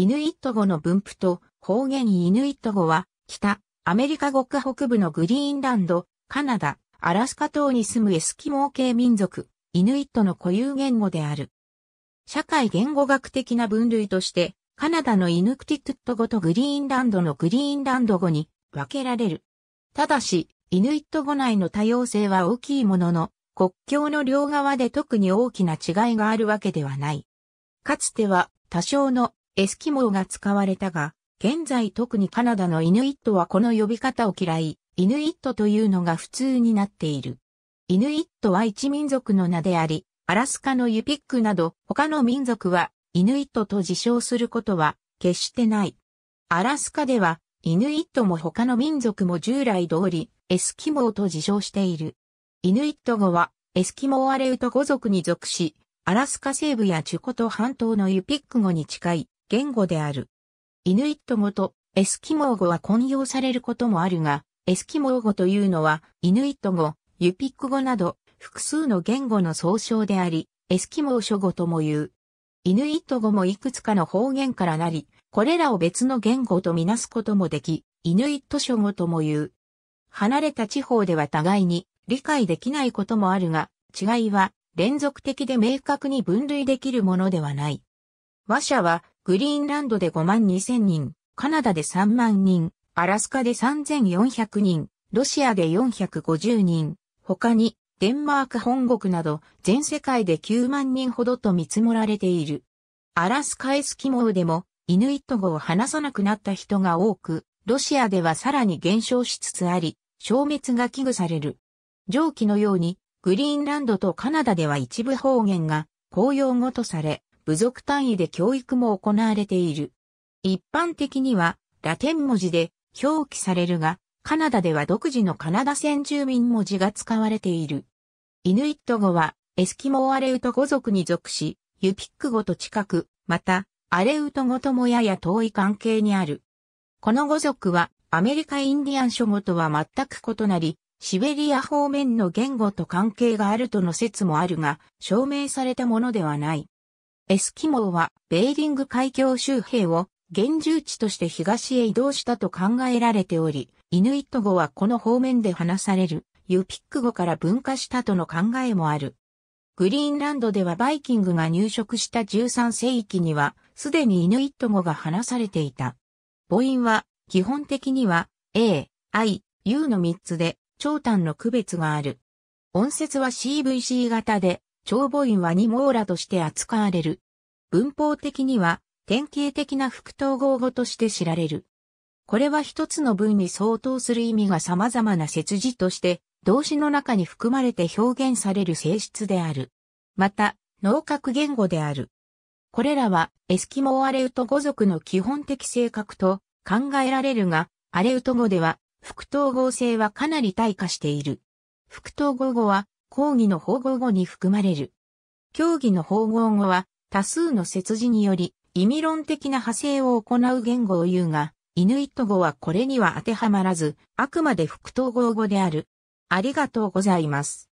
イヌイット語の分布と方言イヌイット語は、北、アメリカ家、北部のグリーンランド、カナダ、アラスカ島に住むエスキモー系民族、イヌイットの固有言語である。社会言語学的な分類として、カナダのイヌクティクット語とグリーンランドのグリーンランド語に分けられる。ただし、イヌイット語内の多様性は大きいものの、国境の両側で特に大きな違いがあるわけではない。かつては多少のエスキモーが使われたが、現在特にカナダのイヌイットはこの呼び方を嫌い、イヌイットというのが普通になっている。イヌイットは一民族の名であり、アラスカのユピックなど他の民族はイヌイットと自称することは決してない。アラスカではイヌイットも他の民族も従来通りエスキモーと自称している。イヌイット語はエスキモーアレウト語族に属し、アラスカ西部やチュコト半島のユピック語に近い言語である。イヌイット語とエスキモー語は混用されることもあるが、エスキモー語というのは、イヌイット語、ユピック語など、複数の言語の総称であり、エスキモー諸語とも言う。イヌイット語もいくつかの方言からなり、これらを別の言語とみなすこともでき、イヌイット諸語とも言う。離れた地方では互いに理解できないこともあるが、違いは連続的で明確に分類できるものではない。話者はグリーンランドで5万2000人、カナダで3万人、アラスカで3400人、ロシアで450人、他にデンマーク本国など全世界で9万人ほどと見積もられている。アラスカエスキモウでもイヌイット語を話さなくなった人が多く、ロシアではさらに減少しつつあり、消滅が危惧される。上記のように、グリーンランドとカナダでは一部方言が公用語とされ、部族単位で教育も行われている。一般的にはラテン文字で表記されるが、カナダでは独自のカナダ先住民文字が使われている。イヌイット語はエスキモアレウト語族に属し、ユピック語と近く、また、アレウト語ともやや遠い関係にある。この語族はアメリカインディアン諸語とは全く異なり、シベリア方面の言語と関係があるとの説もあるが、証明されたものではない。エスキモーはベーリング海峡周辺を現住地として東へ移動したと考えられており、イヌイット語はこの方面で話されるユピック語から分化したとの考えもある。グリーンランドではバイキングが入植した13世紀にはすでにイヌイット語が話されていた。母音は基本的には A、I、U の3つで長短の区別がある。音節は CVC 型で長母院は二毛羅として扱われる。文法的には典型的な副統合語として知られる。これは一つの文に相当する意味が様々な節字として動詞の中に含まれて表現される性質である。また、能格言語である。これらはエスキモーアレウト語族の基本的性格と考えられるが、アレウト語では副統合性はかなり退化している。副統合語は講義の保護語に含まれる。協議の保護語は多数の説字により意味論的な派生を行う言語を言うが、イヌイット語はこれには当てはまらず、あくまで副統合語である。ありがとうございます。